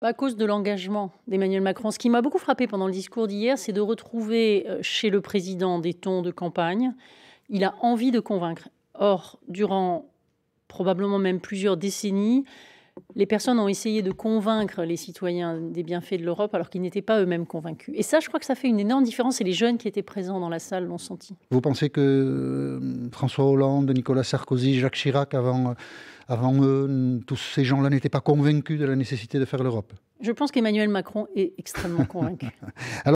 À cause de l'engagement d'Emmanuel Macron. Ce qui m'a beaucoup frappé pendant le discours d'hier, c'est de retrouver euh, chez le président des tons de campagne. Il a envie de convaincre. Or, durant probablement même plusieurs décennies, les personnes ont essayé de convaincre les citoyens des bienfaits de l'Europe alors qu'ils n'étaient pas eux-mêmes convaincus. Et ça, je crois que ça fait une énorme différence et les jeunes qui étaient présents dans la salle l'ont senti. Vous pensez que euh, François Hollande, Nicolas Sarkozy, Jacques Chirac, avant, euh, avant eux, tous ces gens-là n'étaient pas convaincus de la nécessité de faire l'Europe Je pense qu'Emmanuel Macron est extrêmement convaincu.